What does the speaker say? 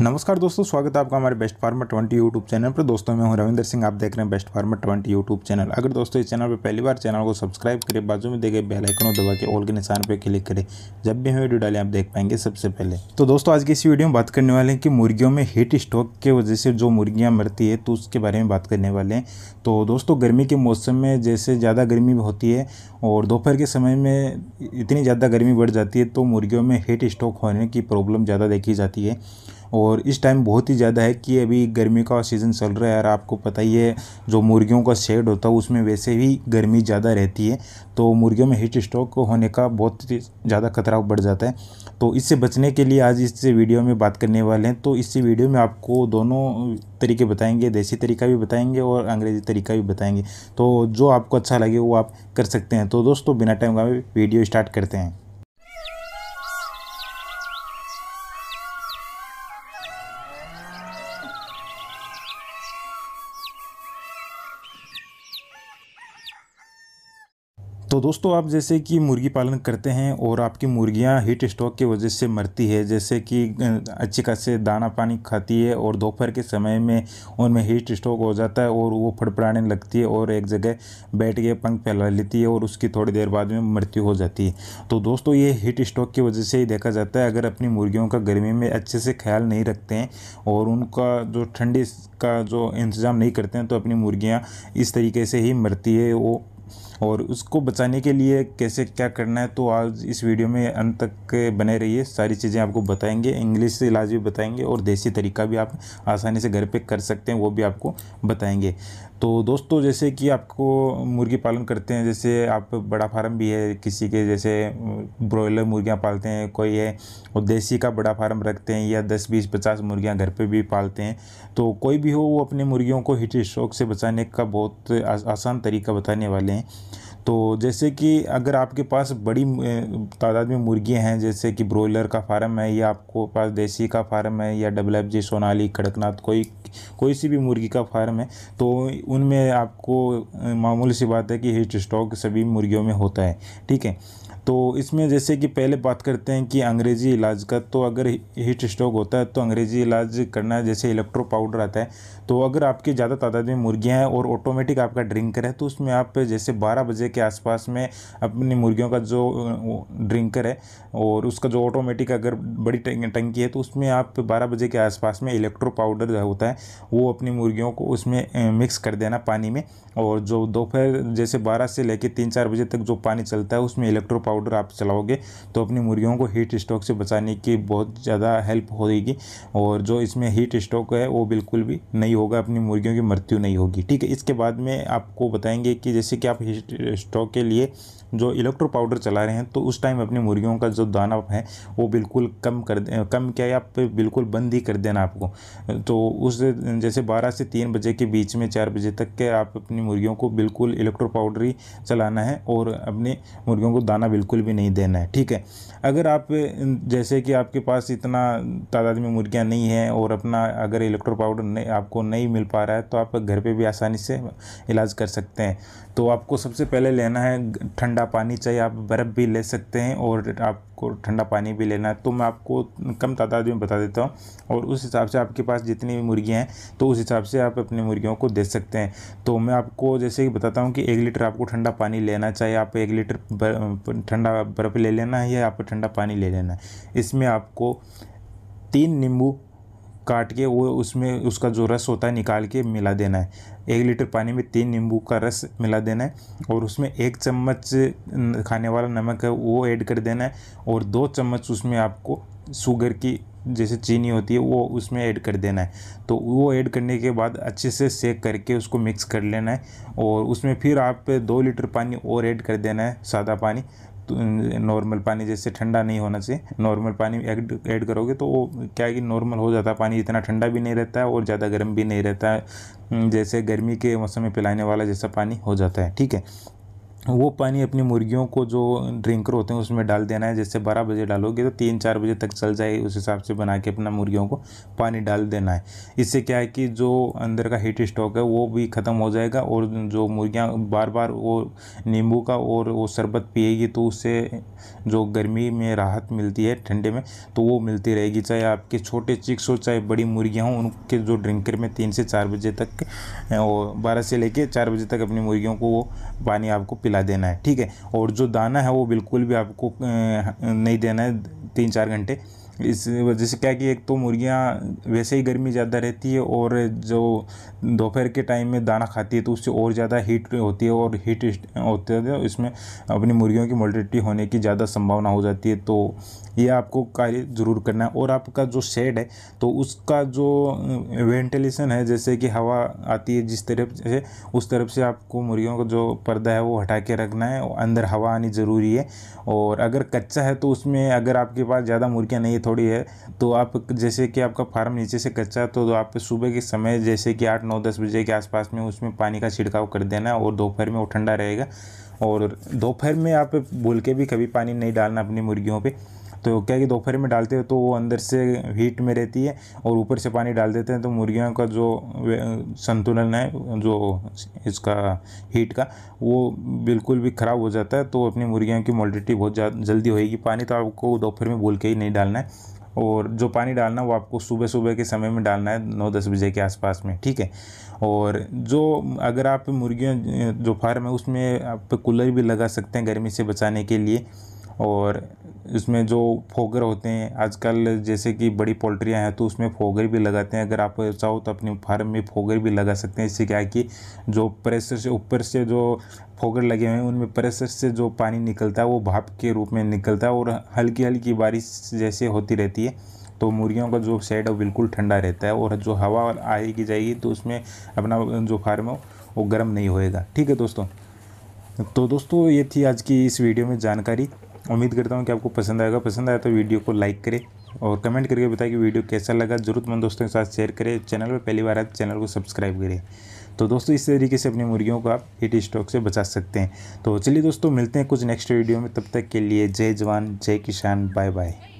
नमस्कार दोस्तों स्वागत है आपका हमारे best farmer twenty YouTube channel पर दोस्तों मैं हूं रविंदर सिंह आप देख रहे हैं best farmer twenty YouTube channel अगर दोस्तों इस चैनल पर पहली बार चैनल को सब्सक्राइब करें बाजू में देखे बेल आइकन दबा के ऑल के निशान पर क्लिक करें जब भी हम वीडियो डालें आप देख पाएंगे सबसे पहले तो दोस्तों आज की इस वीडियो में बात करने वाले हैं कि मुर्गियों में हीट स्ट्रोक के वजह से जो मुर्गियाँ मरती है तो उसके बारे में बात करने वाले हैं तो दोस्तों गर्मी के मौसम में जैसे ज़्यादा गर्मी होती है और दोपहर के समय में इतनी ज़्यादा गर्मी बढ़ जाती है तो मुर्गियों में हीट स्ट्रोक होने की प्रॉब्लम ज़्यादा देखी जाती है और इस टाइम बहुत ही ज़्यादा है कि अभी गर्मी का सीज़न चल रहा है और आपको पता ही है जो मुर्गियों का शेड होता है उसमें वैसे भी गर्मी ज़्यादा रहती है तो मुर्गियों में हीट स्ट्रोक होने का बहुत ज़्यादा खतरा बढ़ जाता है तो इससे बचने के लिए आज इस वीडियो में बात करने वाले हैं तो इस वीडियो में आपको दोनों तरीके बताएंगे देसी तरीका भी बताएंगे और अंग्रेजी तरीका भी बताएंगे तो जो आपको अच्छा लगे वो आप कर सकते हैं तो दोस्तों बिना टाइम का वीडियो स्टार्ट करते हैं तो दोस्तों आप जैसे कि मुर्गी पालन करते हैं और आपकी मुर्गियां हीट स्ट्रोक की वजह से मरती है जैसे कि अच्छी खासे दाना पानी खाती है और दोपहर के समय में उनमें हीट स्ट्रोक हो जाता है और वो फड़फड़ाने लगती है और एक जगह बैठ के पंख फैला लेती है और उसकी थोड़ी देर बाद में मृत्यु हो जाती है तो दोस्तों ये हीट स्ट्रोक की वजह से ही देखा जाता है अगर अपनी मुर्गियों का गर्मी में अच्छे से ख्याल नहीं रखते हैं और उनका जो ठंडी का जो इंतज़ाम नहीं करते हैं तो अपनी मुर्गियाँ इस तरीके से ही मरती है वो और उसको बचाने के लिए कैसे क्या करना है तो आज इस वीडियो में अंत तक बने रहिए सारी चीज़ें आपको बताएंगे इंग्लिश से इलाज भी बताएंगे और देसी तरीका भी आप आसानी से घर पे कर सकते हैं वो भी आपको बताएंगे तो दोस्तों जैसे कि आपको मुर्गी पालन करते हैं जैसे आप बड़ा फार्म भी है किसी के जैसे ब्रॉयलर मुर्गियाँ पालते हैं कोई है और देसी का बड़ा फार्म रखते हैं या दस बीस पचास मुर्गियाँ घर पर भी पालते हैं तो कोई भी हो वो अपने मुर्गियों को हीट स्ट्रोक से बचाने का बहुत आसान तरीका बताने वाले हैं हैं तो जैसे कि अगर आपके पास बड़ी तादाद में मुर्गियां हैं जैसे कि ब्रॉयलर का फार्म है या आपको पास देसी का फार्म है या double F G Sonali Kadaknath कोई कोई सी भी मुर्गी का फार्म है तो उनमें आपको मामूली सी बात है कि हीट स्टॉक सभी मुर्गियों में होता है ठीक है तो इसमें जैसे कि पहले बात करते हैं कि अंग्रेज़ी इलाज का तो अगर हीट स्ट्रोक होता है तो अंग्रेज़ी इलाज करना जैसे इलेक्ट्रो पाउडर आता है तो अगर आपकी ज़्यादा तादाद में मुर्गियाँ हैं और ऑटोमेटिक आपका ड्रिंकर है तो उसमें आप जैसे बारह बजे के आसपास में अपनी मुर्गियों का जो ड्रिंकर है और उसका जो ऑटोमेटिक अगर बड़ी टंकी है तो उसमें आप बारह बजे के आसपास में इलेक्ट्रो पाउडर होता है वो अपनी मुर्गियों को उसमें मिक्स कर देना पानी में और जो दोपहर जैसे बारह से लेकर तीन चार बजे तक जो पानी चलता है उसमें इलेक्ट्रो पाउडर आप चलाओगे तो अपनी मुर्गियों को हीट स्ट्रोक से बचाने की बहुत ज़्यादा हेल्प होगी और जो इसमें हीट स्ट्रोक है वो बिल्कुल भी नहीं होगा अपनी मुर्गियों की मृत्यु नहीं होगी ठीक है इसके बाद में आपको बताएंगे कि जैसे कि आप स्टॉक के लिए जो इलेक्ट्रो पाउडर चला रहे हैं तो उस टाइम अपनी मुर्गियों का जो दाना है वो बिल्कुल कम कर कम क्या या बिल्कुल बंद ही कर देना आपको तो उस जैसे 12 से 3 बजे के बीच में 4 बजे तक के आप अपनी मुर्गियों को बिल्कुल इलेक्ट्रो पाउडर ही चलाना है और अपने मुर्गियों को दाना बिल्कुल भी नहीं देना है ठीक है अगर आप जैसे कि आपके पास इतना तादाद में मुर्गियाँ नहीं हैं और अपना अगर इलेक्ट्रो पाउडर आपको नहीं मिल पा रहा है तो आप घर पे भी आसानी से इलाज कर सकते हैं तो आपको सबसे पहले लेना है ठंडा पानी चाहिए आप बर्फ़ भी ले सकते हैं और आपको ठंडा पानी भी लेना है तो मैं आपको कम तादाद में बता देता हूँ और उस हिसाब से आपके पास जितनी भी मुर्गियाँ हैं तो उस हिसाब से आप अपनी मुर्गियों को दे सकते हैं तो मैं आपको जैसे कि बताता हूँ कि एक लीटर आपको ठंडा पानी लेना चाहिए आप एक लीटर ठंडा बर्फ़ ले लेना है या आप ठंडा पानी ले लेना है इसमें आपको तीन नींबू काट के वो उसमें उसका जो रस होता है निकाल के मिला देना है एक लीटर पानी में तीन नींबू का रस मिला देना है और उसमें एक चम्मच खाने वाला नमक है वो ऐड कर देना है और दो चम्मच उसमें आपको शुगर की जैसे चीनी होती है वो उसमें ऐड कर देना है तो वो ऐड करने के बाद अच्छे से सेक करके उसको मिक्स कर लेना है और उसमें फिर आप दो लीटर पानी और ऐड कर देना है सादा पानी नॉर्मल पानी जैसे ठंडा नहीं होना चाहिए नॉर्मल पानी ऐड ऐड करोगे तो वो क्या है कि नॉर्मल हो जाता है पानी इतना ठंडा भी नहीं रहता है और ज़्यादा गर्म भी नहीं रहता है जैसे गर्मी के मौसम में पिलाने वाला जैसा पानी हो जाता है ठीक है वो पानी अपनी मुर्गियों को जो ड्रिंकर होते हैं उसमें डाल देना है जैसे बारह बजे डालोगे तो तीन चार बजे तक चल जाए उस हिसाब से बना के अपना मुर्गियों को पानी डाल देना है इससे क्या है कि जो अंदर का हीट स्टॉक है वो भी ख़त्म हो जाएगा और जो मुर्गियाँ बार बार वो नींबू का और वो शरबत पिएगी तो उससे जो गर्मी में राहत मिलती है ठंडे में तो वो मिलती रहेगी चाहे आपके छोटे चिक्स हो चाहे बड़ी मुर्गियाँ हों उनके जो ड्रिंकर में तीन से चार बजे तक बारह से लेके चार बजे तक अपनी मुर्गियों को वो पानी आपको पिला खिला देना है ठीक है और जो दाना है वो बिल्कुल भी आपको नहीं देना है तीन चार घंटे इस वजह से क्या कि एक तो मुर्गियाँ वैसे ही गर्मी ज़्यादा रहती है और जो दोपहर के टाइम में दाना खाती है तो उससे और ज़्यादा हीट होती है और हीट होते हैं तो इसमें अपनी मुर्गियों की मोलिटी होने की ज़्यादा संभावना हो जाती है तो ये आपको कार्य ज़रूर करना है और आपका जो शेड है तो उसका जो वेंटिलेशन है जैसे कि हवा आती है जिस तरफ से उस तरफ से आपको मुर्गियों का जो पर्दा है वो हटा के रखना है अंदर हवा आनी ज़रूरी है और अगर कच्चा है तो उसमें अगर आपके पास ज़्यादा मुर्गियाँ नहीं थोड़ी है तो आप जैसे कि आपका फार्म नीचे से कच्चा है तो, तो आप सुबह के समय जैसे कि आठ नौ दस बजे के आसपास में उसमें पानी का छिड़काव कर देना और दोपहर में वो ठंडा रहेगा और दोपहर में आप भूल के भी कभी पानी नहीं डालना अपनी मुर्गियों पर तो क्या कि दोपहर में डालते हो तो वो अंदर से हीट में रहती है और ऊपर से पानी डाल देते हैं तो मुर्गियों का जो संतुलन है जो इसका हीट का वो बिल्कुल भी ख़राब हो जाता है तो अपनी मुर्गियों की मोलिटी बहुत जल्दी होएगी पानी तो आपको दोपहर में बोल के ही नहीं डालना है और जो पानी डालना है वो आपको सुबह सुबह के समय में डालना है नौ दस बजे के आसपास में ठीक है और जो अगर आप मुर्गियों जो फार्म है उसमें आप कूलर भी लगा सकते हैं गर्मी से बचाने के लिए और इसमें जो फोगर होते हैं आजकल जैसे कि बड़ी पोल्ट्रियाँ हैं तो उसमें फोगर भी लगाते हैं अगर आप चाहो तो अपने फार्म में फोगर भी लगा सकते हैं इससे क्या है कि जो प्रेशर से ऊपर से जो फोगर लगे हुए हैं उनमें प्रेशर से जो पानी निकलता है वो भाप के रूप में निकलता है और हल्की हल्की बारिश जैसे होती रहती है तो मुर्गियों का जो शेड है बिल्कुल ठंडा रहता है और जो हवा आएगी जाएगी तो उसमें अपना जो फार्म है वो गर्म नहीं होएगा ठीक है दोस्तों तो दोस्तों ये थी आज की इस वीडियो में जानकारी उम्मीद करता हूँ कि आपको पसंद आएगा पसंद आया तो वीडियो को लाइक करें और कमेंट करके बताएं कि वीडियो कैसा लगा ज़रूरतमंद दोस्तों के साथ शेयर करें चैनल पर पहली बार आए चैनल तो को सब्सक्राइब करें तो दोस्तों इस तरीके से अपनी मुर्गियों को आप हीट स्ट्रोक से बचा सकते हैं तो चलिए दोस्तों मिलते हैं कुछ नेक्स्ट वीडियो में तब तक के लिए जय जवान जय किसान बाय बाय